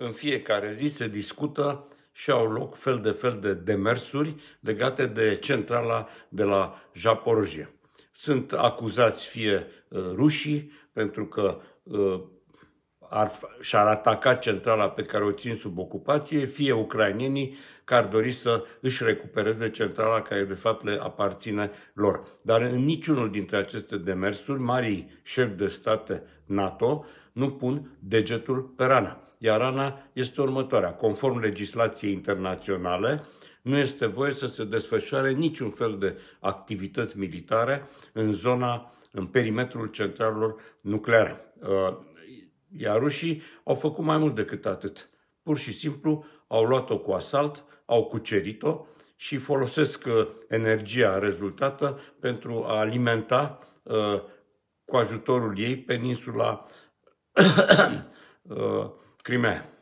în fiecare zi se discută și au loc fel de fel de demersuri legate de centrala de la Japorojie. Sunt acuzați fie uh, rușii, pentru că uh, ar, și-ar ataca centrala pe care o țin sub ocupație, fie ucrainienii care ar dori să își recupereze centrala care de fapt le aparține lor. Dar în niciunul dintre aceste demersuri, marii șefi de state NATO nu pun degetul pe rana. Iar rana este următoarea. Conform legislației internaționale, nu este voie să se desfășoare niciun fel de activități militare în zona, în perimetrul centralelor nucleare uh, iar rușii au făcut mai mult decât atât. Pur și simplu au luat-o cu asalt, au cucerit-o și folosesc uh, energia rezultată pentru a alimenta uh, cu ajutorul ei peninsula uh, Crimea.